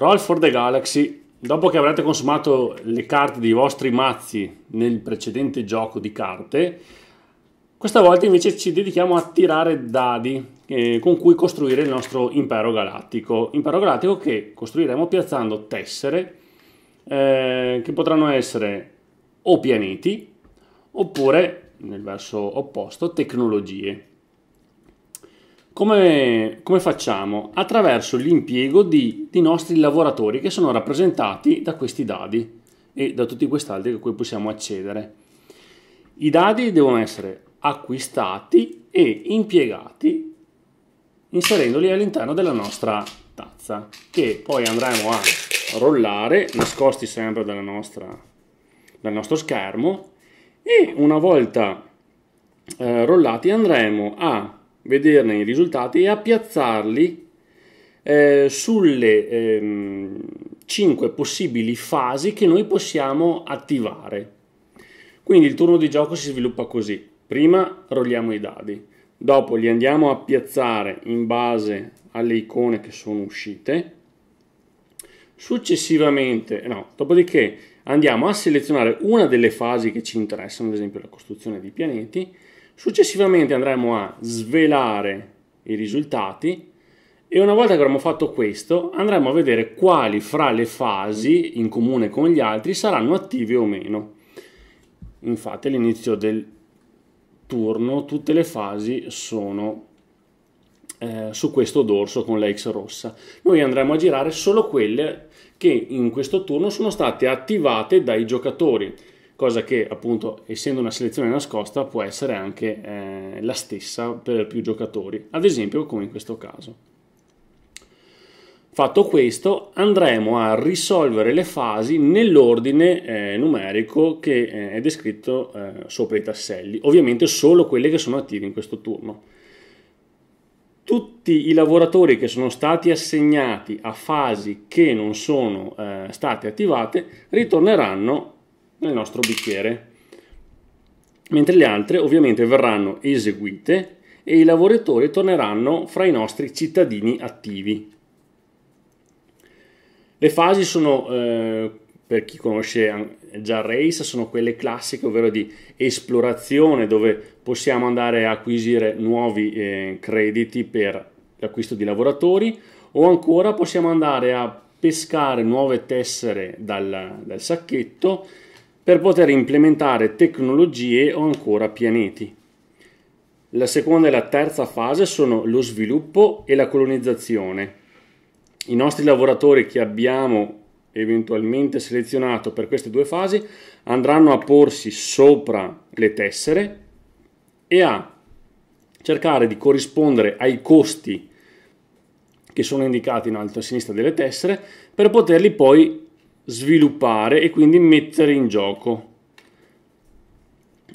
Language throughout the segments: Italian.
Roll for the Galaxy. Dopo che avrete consumato le carte dei vostri mazzi nel precedente gioco di carte, questa volta invece ci dedichiamo a tirare dadi eh, con cui costruire il nostro impero galattico. Impero galattico che costruiremo piazzando tessere eh, che potranno essere o pianeti oppure, nel verso opposto, tecnologie. Come, come facciamo? Attraverso l'impiego di, di nostri lavoratori che sono rappresentati da questi dadi e da tutti quest'altri a cui possiamo accedere. I dadi devono essere acquistati e impiegati inserendoli all'interno della nostra tazza che poi andremo a rollare nascosti sempre nostra, dal nostro schermo e una volta eh, rollati andremo a vederne i risultati e a piazzarli eh, sulle ehm, 5 possibili fasi che noi possiamo attivare. Quindi il turno di gioco si sviluppa così. Prima rolliamo i dadi, dopo li andiamo a piazzare in base alle icone che sono uscite. Successivamente, no, dopodiché andiamo a selezionare una delle fasi che ci interessano, ad esempio la costruzione di pianeti, Successivamente andremo a svelare i risultati e una volta che avremo fatto questo andremo a vedere quali fra le fasi in comune con gli altri saranno attive o meno. Infatti all'inizio del turno tutte le fasi sono eh, su questo dorso con la X rossa. Noi andremo a girare solo quelle che in questo turno sono state attivate dai giocatori cosa che appunto essendo una selezione nascosta può essere anche eh, la stessa per più giocatori, ad esempio come in questo caso. Fatto questo andremo a risolvere le fasi nell'ordine eh, numerico che eh, è descritto eh, sopra i tasselli, ovviamente solo quelle che sono attive in questo turno. Tutti i lavoratori che sono stati assegnati a fasi che non sono eh, state attivate ritorneranno nel nostro bicchiere, mentre le altre ovviamente verranno eseguite e i lavoratori torneranno fra i nostri cittadini attivi. Le fasi sono, eh, per chi conosce già Race, sono quelle classiche, ovvero di esplorazione, dove possiamo andare a acquisire nuovi eh, crediti per l'acquisto di lavoratori o ancora possiamo andare a pescare nuove tessere dal, dal sacchetto per poter implementare tecnologie o ancora pianeti. La seconda e la terza fase sono lo sviluppo e la colonizzazione. I nostri lavoratori che abbiamo eventualmente selezionato per queste due fasi andranno a porsi sopra le tessere e a cercare di corrispondere ai costi che sono indicati in alto a sinistra delle tessere per poterli poi sviluppare e quindi mettere in gioco.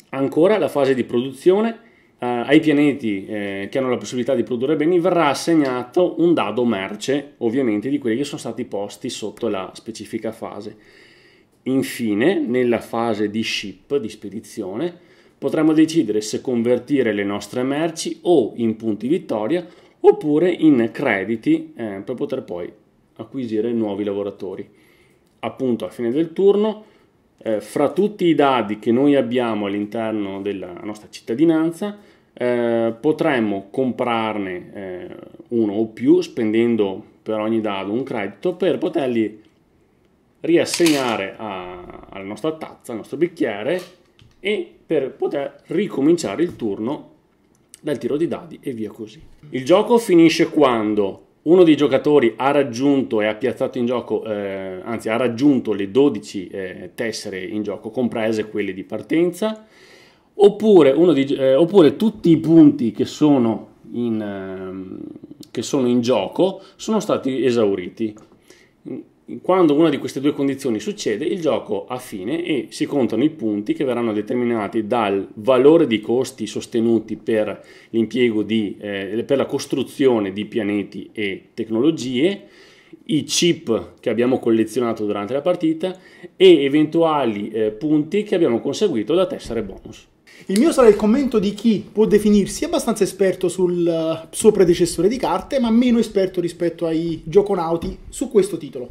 Ancora la fase di produzione eh, ai pianeti eh, che hanno la possibilità di produrre beni verrà assegnato un dado merce, ovviamente di quelli che sono stati posti sotto la specifica fase. Infine, nella fase di ship, di spedizione, potremo decidere se convertire le nostre merci o in punti vittoria oppure in crediti eh, per poter poi acquisire nuovi lavoratori appunto a fine del turno eh, fra tutti i dadi che noi abbiamo all'interno della nostra cittadinanza eh, potremmo comprarne eh, uno o più spendendo per ogni dado un credito per poterli riassegnare a, alla nostra tazza, al nostro bicchiere e per poter ricominciare il turno dal tiro di dadi e via così. Il gioco finisce quando uno dei giocatori ha raggiunto e ha piazzato in gioco, eh, anzi ha raggiunto le 12 eh, tessere in gioco, comprese quelle di partenza, oppure, di, eh, oppure tutti i punti che sono, in, ehm, che sono in gioco sono stati esauriti quando una di queste due condizioni succede, il gioco ha fine e si contano i punti che verranno determinati dal valore di costi sostenuti per l'impiego di, eh, per la costruzione di pianeti e tecnologie, i chip che abbiamo collezionato durante la partita e eventuali eh, punti che abbiamo conseguito da tessere bonus. Il mio sarà il commento di chi può definirsi abbastanza esperto sul eh, suo predecessore di carte, ma meno esperto rispetto ai gioconauti su questo titolo.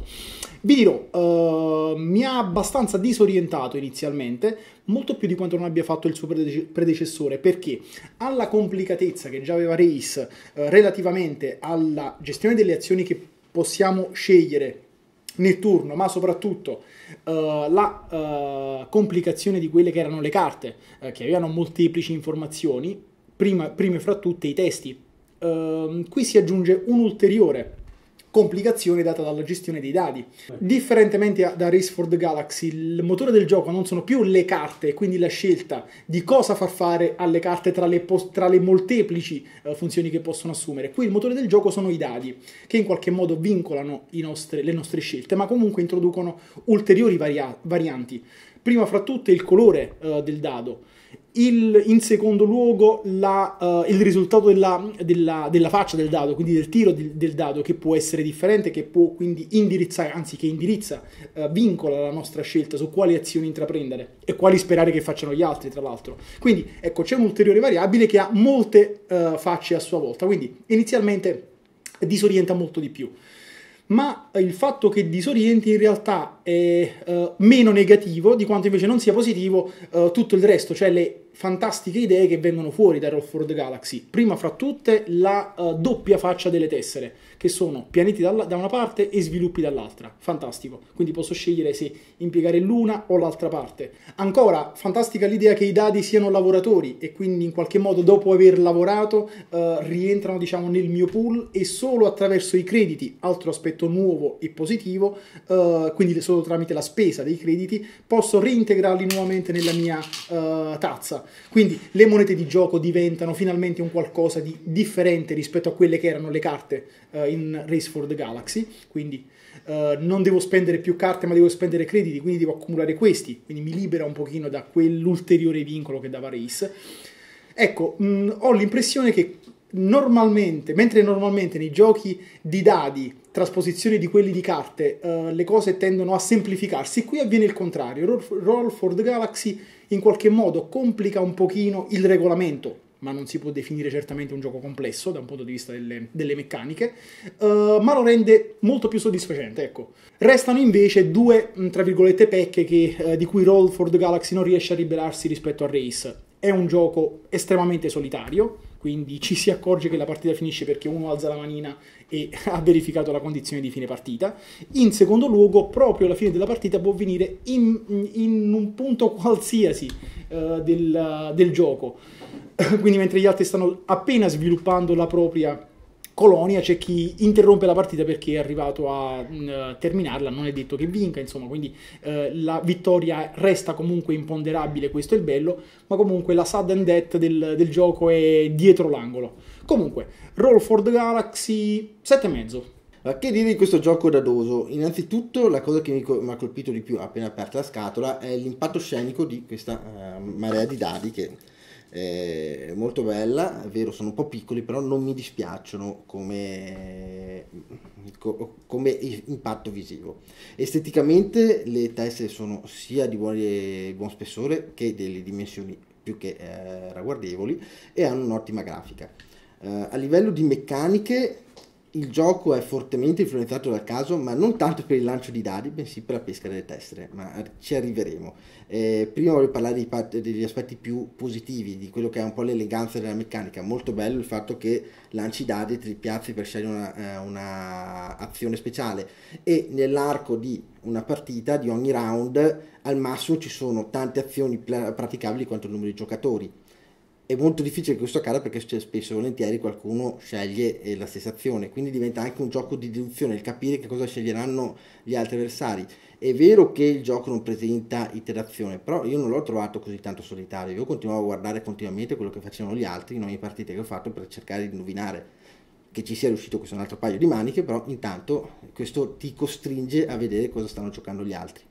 Vi dirò, uh, mi ha abbastanza disorientato inizialmente, molto più di quanto non abbia fatto il suo predecessore, perché alla complicatezza che già aveva Race uh, eh, relativamente alla gestione delle azioni che possiamo scegliere nel ma soprattutto uh, la uh, complicazione di quelle che erano le carte, uh, che avevano molteplici informazioni, prima, prime fra tutte i testi. Ehm, qui si aggiunge un'ulteriore complicazione data dalla gestione dei dadi. Differentemente da Race for the Galaxy, il motore del gioco non sono più le carte, quindi la scelta di cosa far fare alle carte tra le, tra le molteplici uh, funzioni che possono assumere. Qui il motore del gioco sono i dadi, che in qualche modo vincolano nostre, le nostre scelte, ma comunque introducono ulteriori varia varianti. Prima fra tutte il colore uh, del dado il, in secondo luogo la, uh, il risultato della, della, della, faccia del dado, quindi del tiro del, del, dado che può essere differente, che può quindi indirizzare, anzi che indirizza, uh, vincola la nostra scelta su quali azioni intraprendere e quali sperare che facciano gli altri, tra l'altro. Quindi ecco, c'è un'ulteriore variabile che ha molte uh, facce a sua volta, quindi inizialmente disorienta molto di più ma il fatto che disorienti in realtà è eh, meno negativo di quanto invece non sia positivo eh, tutto il resto, cioè le fantastiche idee che vengono fuori da Roll for the Galaxy. Prima fra tutte la uh, doppia faccia delle tessere, che sono pianeti dalla, da una parte e sviluppi dall'altra. Fantastico. Quindi posso scegliere se impiegare l'una o l'altra parte. Ancora, fantastica l'idea che i dadi siano lavoratori e quindi in qualche modo dopo aver lavorato uh, rientrano diciamo nel mio pool e solo attraverso i crediti, altro aspetto nuovo e positivo, uh, quindi solo tramite la spesa dei crediti, posso reintegrarli nuovamente nella mia tazza quindi le monete di gioco diventano finalmente un qualcosa di differente rispetto a quelle che erano le carte uh, in Race for the Galaxy, quindi uh, non devo spendere più carte ma devo spendere crediti, quindi devo accumulare questi, quindi mi libera un pochino da quell'ulteriore vincolo che dava Race. Ecco, mh, mm, ho l'impressione che normalmente, mentre normalmente nei giochi di dadi, trasposizione di quelli di carte, uh, le cose tendono a semplificarsi, qui avviene il contrario. Roll for the Galaxy in qualche modo complica un pochino il regolamento, ma non si può definire certamente un gioco complesso da un punto di vista delle, delle meccaniche, uh, ma lo rende molto più soddisfacente, ecco. Restano invece due, mm, tra virgolette, pecche che, uh, di cui Roll for the Galaxy non riesce a liberarsi rispetto a Race. È un gioco estremamente solitario, quindi ci si accorge che la partita finisce perché uno alza la manina e ha verificato la condizione di fine partita. In secondo luogo, proprio alla fine della partita può venire in, in un punto qualsiasi uh, del, uh, del gioco. quindi mentre gli altri stanno appena sviluppando la propria Colonia c'è chi interrompe la partita perché è arrivato a mh, mm, terminarla, non è detto che vinca, insomma, quindi eh, la vittoria resta comunque imponderabile, questo è il bello, ma comunque la sudden death del, del gioco è dietro l'angolo. Comunque, Roll for the Galaxy 7,5. Che dire di questo gioco dadoso? Innanzitutto la cosa che mi, ha colpito di più appena aperta la scatola è l'impatto scenico di questa uh, marea di dadi che eh, molto bella, è vero sono un po' piccoli però non mi dispiacciono come, come impatto visivo. Esteticamente le teste sono sia di buone, buon spessore che delle dimensioni più che eh, ragguardevoli e hanno un'ottima grafica. Eh, a livello di meccaniche il gioco è fortemente influenzato dal caso, ma non tanto per il lancio di dadi, bensì per la pesca delle tessere, ma ci arriveremo. Eh, prima voglio parlare part- degli aspetti più positivi, di quello che è un po' l'eleganza della meccanica, molto bello il fatto che lanci i dadi e te piazzi per scegliere una, eh, una azione speciale e nell'arco di una partita, di ogni round, al massimo ci sono tante azioni praticabili quanto il numero di giocatori è molto difficile questo accada perché spesso e volentieri qualcuno sceglie eh, la stessa azione, quindi diventa anche un gioco di deduzione, il capire che cosa sceglieranno gli altri avversari. È vero che il gioco non presenta interazione, però io non l'ho trovato così tanto solitario, io continuavo a guardare continuamente quello che facevano gli altri in ogni partita che ho fatto per cercare di indovinare che ci sia riuscito questo un altro paio di maniche, però intanto questo ti costringe a vedere cosa stanno giocando gli altri.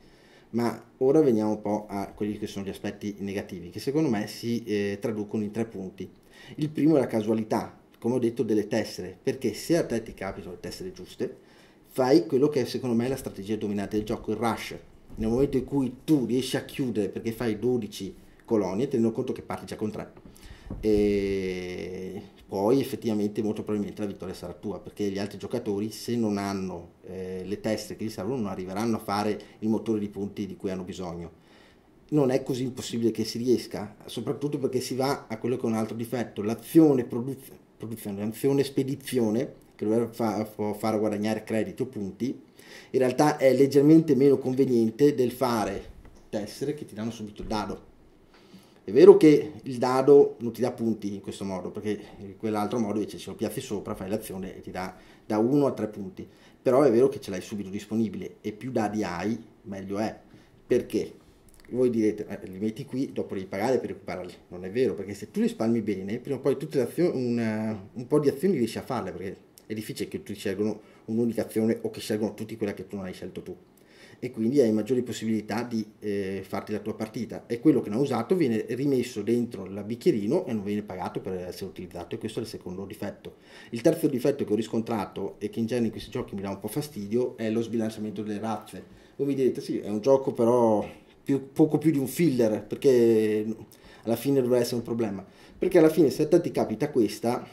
Ma ora veniamo un po' a quelli che sono gli aspetti negativi, che secondo me si eh, traducono in tre punti. Il primo è la casualità, come ho detto, delle tessere, perché se a te ti capitano le tessere giuste, fai quello che è, secondo me è la strategia dominante del gioco, il rush. Nel momento in cui tu riesci a chiudere perché fai 12 colonie, tenendo conto che parti già con 3, e poi effettivamente molto probabilmente la vittoria sarà tua, perché gli altri giocatori se non hanno eh, le teste che gli servono non arriveranno a fare il motore di punti di cui hanno bisogno. Non è così impossibile che si riesca, soprattutto perché si va a quello che è un altro difetto, l'azione produz- produzione, l'azione spedizione, che dovrebbe fa- far guadagnare credito punti, in realtà è leggermente meno conveniente del fare tessere che ti danno subito il dado è vero che il dado non ti dà punti in questo modo, perché in quell'altro modo invece se lo piazzi sopra, fai l'azione e ti dà da 1 a 3 punti. Però è vero che ce l'hai subito disponibile e più dadi hai, meglio è. Perché? Voi direte, eh, li metti qui, dopo devi pagare per recuperarli. Non è vero, perché se tu li spalmi bene, prima o poi tutte le azioni, una, eh, un po' di azioni riesci a farle, perché è difficile che tutti scelgano un'unica azione o che scelgono tutti quella che tu non hai scelto tu e quindi hai maggiori possibilità di eh, farti la tua partita e quello che non ha usato viene rimesso dentro il bicchierino e non viene pagato per essere utilizzato e questo è il secondo difetto. Il terzo difetto che ho riscontrato e che in genere in questi giochi mi dà un po' fastidio è lo sbilanciamento delle razze. Voi mi direte sì, è un gioco però più, poco più di un filler perché alla fine dovrà essere un problema. Perché alla fine se a te ti capita questa,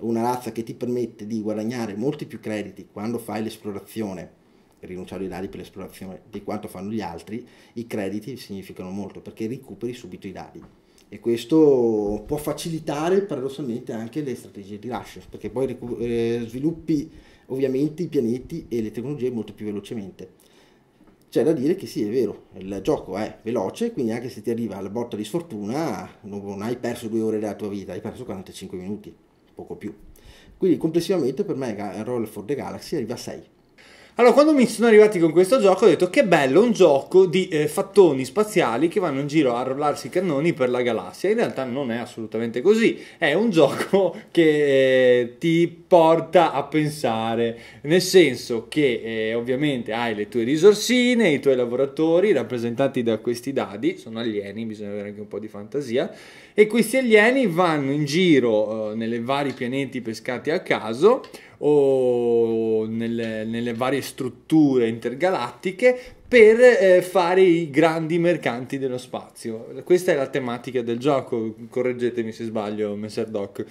una razza che ti permette di guadagnare molti più crediti quando fai l'esplorazione rinunciare ai dati per l'esplorazione di quanto fanno gli altri, i crediti significano molto perché recuperi subito i dati. E questo può facilitare paradossalmente anche le strategie di rush, perché poi eh, sviluppi ovviamente i pianeti e le tecnologie molto più velocemente. C'è da dire che sì, è vero, il gioco è veloce, quindi anche se ti arriva la botta di sfortuna, non hai perso due ore della tua vita, hai perso 45 minuti, poco più. Quindi complessivamente per me Roll for the Galaxy arriva a 6. Allora, quando mi sono arrivati con questo gioco, ho detto che bello un gioco di eh, fattoni spaziali che vanno in giro a rollarsi i cannoni per la galassia. In realtà non è assolutamente così, è un gioco che eh, ti porta a pensare, nel senso che eh, ovviamente hai le tue risorsine, i tuoi lavoratori rappresentati da questi dadi, sono alieni, bisogna avere anche un po' di fantasia, e questi alieni vanno in giro eh, nelle vari pianeti pescati a caso o nelle, nelle varie strutture intergalattiche per eh, fare i grandi mercanti dello spazio. Questa è la tematica del gioco, correggetemi se sbaglio, Messer Doc.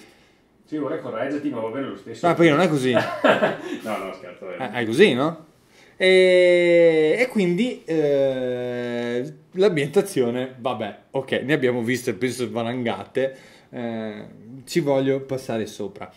Sì, vorrei correggerti, ma va bene lo stesso. No, poi non è così. no, no, scherzo. È, eh, è così, no? E, e quindi eh, l'ambientazione, vabbè, ok, ne abbiamo viste, penso, valangate, eh, ci voglio passare sopra.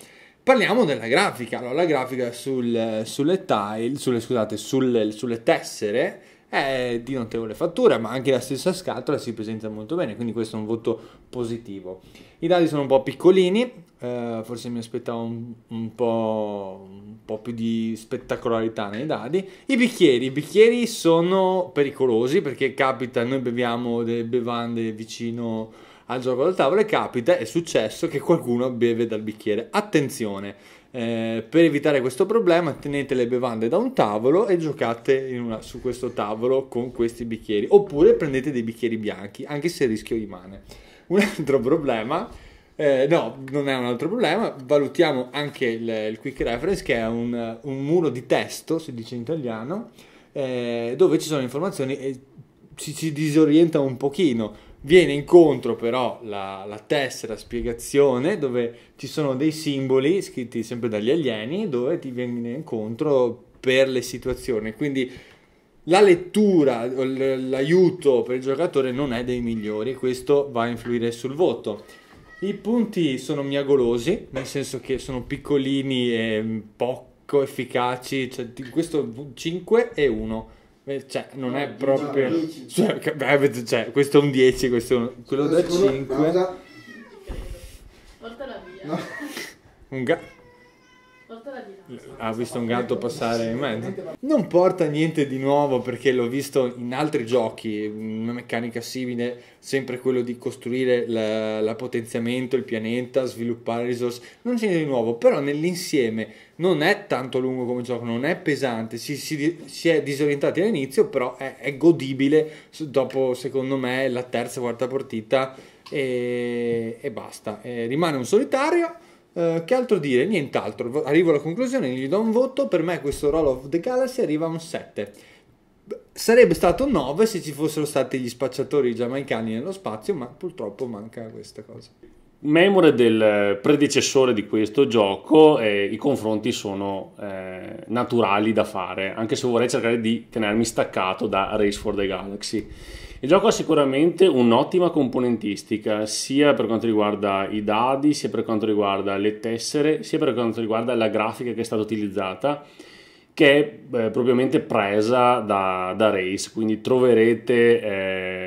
Parliamo della grafica, allora, la grafica sul, sulle, tile, sulle, scusate, sulle, sulle tessere è di notevole fattura, ma anche la stessa scatola si presenta molto bene, quindi questo è un voto positivo. I dadi sono un po' piccolini, eh, forse mi aspettavo un, un, po', un, po', più di spettacolarità nei dadi. I bicchieri, i bicchieri sono pericolosi perché capita, noi beviamo delle bevande vicino al gioco del tavolo e capita, è successo, che qualcuno beve dal bicchiere. Attenzione, eh, per evitare questo problema tenete le bevande da un tavolo e giocate una, su questo tavolo con questi bicchieri, oppure prendete dei bicchieri bianchi, anche se il rischio rimane. Un altro problema... Eh, no, non è un altro problema. Valutiamo anche il, il quick reference, che è un, un, muro di testo, si dice in italiano, eh, dove ci sono informazioni e ci, ci disorienta un pochino viene incontro però la, la tessera spiegazione dove ci sono dei simboli scritti sempre dagli alieni dove ti viene incontro per le situazioni. Quindi la lettura, l'aiuto per il giocatore non è dei migliori questo va a influire sul voto. I punti sono miagolosi, nel senso che sono piccolini e poco efficaci, cioè questo 5 e 1 cioè, non è proprio... Cioè, cioè, questo è un 10, questo è un... quello da 5. Pausa. Portala via. No. Un gatto. Ha visto un gatto passare in mezzo. Non porta niente di nuovo perché l'ho visto in altri giochi, una meccanica simile, sempre quello di costruire la, la potenziamento, il pianeta, sviluppare risorse. Non c'è niente di nuovo, però nell'insieme non è tanto lungo come gioco, non è pesante, si, si, si è disorientati all'inizio, però è, è, godibile dopo, secondo me, la terza o quarta partita e, e basta. E rimane un solitario, eh, che altro dire? Nient'altro, arrivo alla conclusione, gli do un voto, per me questo Roll of the Galaxy arriva a un 7. Sarebbe stato 9 se ci fossero stati gli spacciatori giamaicani nello spazio, ma purtroppo manca questa cosa memore del predecessore di questo gioco, eh, i confronti sono eh, naturali da fare, anche se vorrei cercare di tenermi staccato da Race for the Galaxy. Il gioco ha sicuramente un'ottima componentistica, sia per quanto riguarda i dadi, sia per quanto riguarda le tessere, sia per quanto riguarda la grafica che è stata utilizzata, che è eh, propriamente presa da, da Race, quindi troverete eh,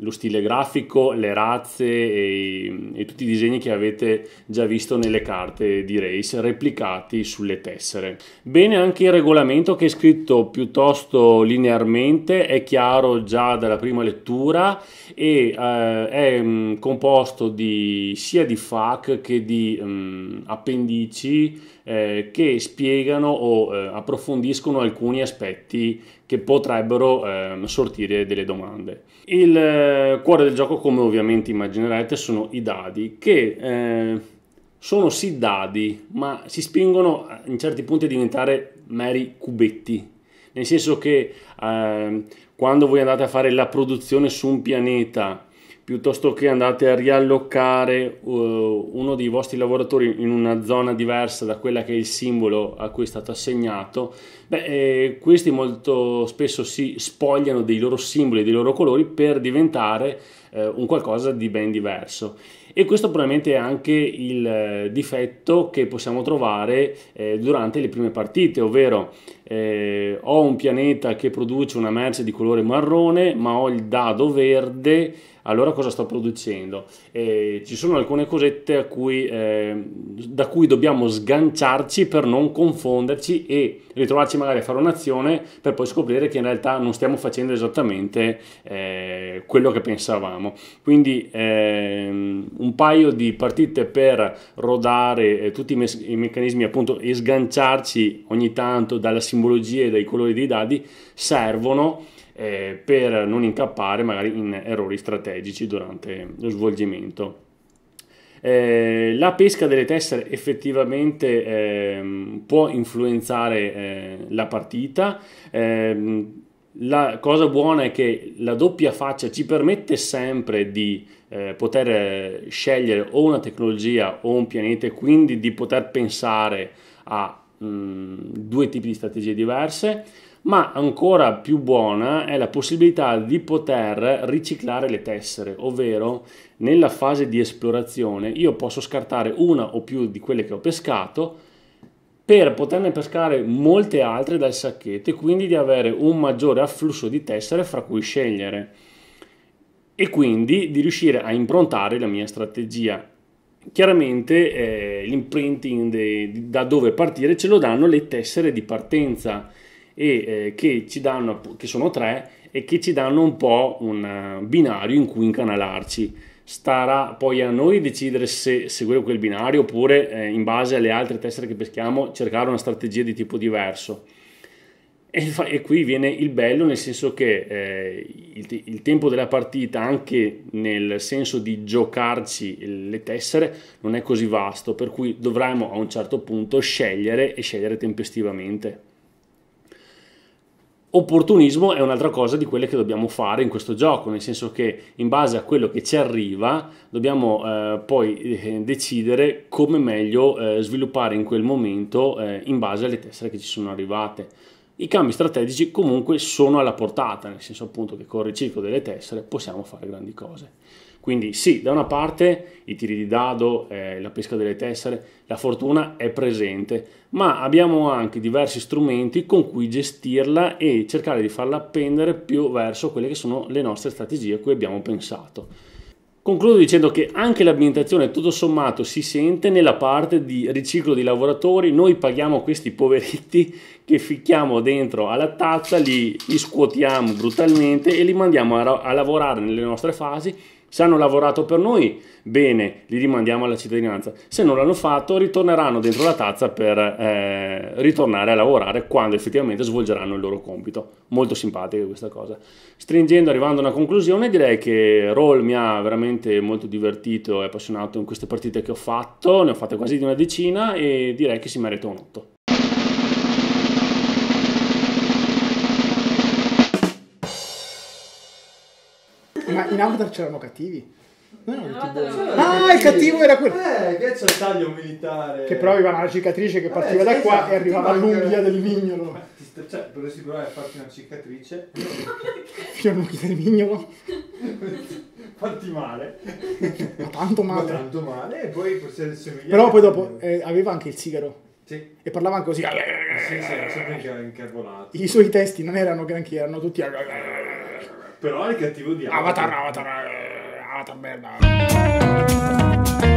lo stile grafico, le razze e, e, tutti i disegni che avete già visto nelle carte di race replicati sulle tessere. Bene anche il regolamento che è scritto piuttosto linearmente, è chiaro già dalla prima lettura e eh, è mh, mm, composto di, sia di FAC che di mh, mm, appendici eh, che spiegano o eh, approfondiscono alcuni aspetti che potrebbero eh, sortire delle domande. Il eh, cuore del gioco, come ovviamente immaginerete, sono i dadi che eh, sono sì dadi, ma si spingono in certi punti a diventare meri cubetti, nel senso che ehm, quando voi andate a fare la produzione su un pianeta piuttosto che andate a riallocare uh, uno dei vostri lavoratori in una zona diversa da quella che è il simbolo a cui è stato assegnato, beh, eh, questi molto spesso si spogliano dei loro simboli, dei loro colori per diventare eh, un qualcosa di ben diverso. E questo probabilmente è anche il eh, difetto che possiamo trovare eh, durante le prime partite, ovvero eh, ho un pianeta che produce una merce di colore marrone ma ho il dado verde, allora cosa sto producendo? Eh, ci sono alcune cosette cui, eh, da cui dobbiamo sganciarci per non confonderci e ritrovarci magari a fare un'azione per poi scoprire che in realtà non stiamo facendo esattamente eh, quello che pensavamo. Quindi ehm, un paio di partite per rodare eh, tutti i, me- i meccanismi appunto e sganciarci ogni tanto dalla simulazione simbologie dei colori dei dadi servono eh, per non incappare magari in errori strategici durante lo svolgimento. Eh, la pesca delle tessere effettivamente eh, può influenzare eh, la partita. Ehm, la cosa buona è che la doppia faccia ci permette sempre di eh, poter scegliere o una tecnologia o un pianeta e quindi di poter pensare a Mm, due tipi di strategie diverse, ma ancora più buona è la possibilità di poter riciclare le tessere, ovvero nella fase di esplorazione io posso scartare una o più di quelle che ho pescato per poterne pescare molte altre dal sacchetto e quindi di avere un maggiore afflusso di tessere fra cui scegliere e quindi di riuscire a improntare la mia strategia chiaramente eh, l'imprinting de, da dove partire ce lo danno le tessere di partenza e, eh, che, danno, che sono tre e che ci danno un po' un eh, binario in cui incanalarci. Starà poi a noi decidere se seguire quel binario oppure eh, in base alle altre tessere che peschiamo cercare una strategia di tipo diverso. E, e, qui viene il bello nel senso che eh, il, il, tempo della partita, anche nel senso di giocarci le tessere, non è così vasto, per cui dovremo a un certo punto scegliere e scegliere tempestivamente. Opportunismo è un'altra cosa di quelle che dobbiamo fare in questo gioco, nel senso che in base a quello che ci arriva dobbiamo eh, poi eh, decidere come meglio eh, sviluppare in quel momento eh, in base alle tessere che ci sono arrivate i cambi strategici comunque sono alla portata, nel senso appunto che con il riciclo delle tessere possiamo fare grandi cose. Quindi sì, da una parte i tiri di dado, eh, la pesca delle tessere, la fortuna è presente, ma abbiamo anche diversi strumenti con cui gestirla e cercare di farla appendere più verso quelle che sono le nostre strategie a cui abbiamo pensato. Concludo dicendo che anche l'ambientazione tutto sommato si sente nella parte di riciclo di lavoratori, noi paghiamo questi poveretti che ficchiamo dentro alla tazza, li, li scuotiamo brutalmente e li mandiamo a, a lavorare nelle nostre fasi se hanno lavorato per noi, bene, li rimandiamo alla cittadinanza. Se non l'hanno fatto, ritorneranno dentro la tazza per eh, ritornare a lavorare quando effettivamente svolgeranno il loro compito. Molto simpatica questa cosa. Stringendo, arrivando a una conclusione, direi che Roll mi ha veramente molto divertito e appassionato in queste partite che ho fatto. Ne ho fatte quasi di una decina e direi che si merita un 8. in Avatar c'erano cattivi. No, tipo... Ah, il cattivo era quello. Eh, che c'è il taglio militare. Che però aveva una cicatrice che eh, partiva Vabbè, da qua e arrivava all'unghia del mignolo. Ma Cioè, dovresti provare a farti una cicatrice. Più all'unghia del mignolo. Quanti male. Ma tanto male. Ma tanto male e poi forse somigliare. Però poi dopo eh, aveva anche il sigaro. Sì. E parlavano così. Sì, sì, sempre incarbonato. I suoi testi non erano granché, erano tutti... Però è il cattivo di Avatar. Avatar, Avatar, eh, Avatar merda.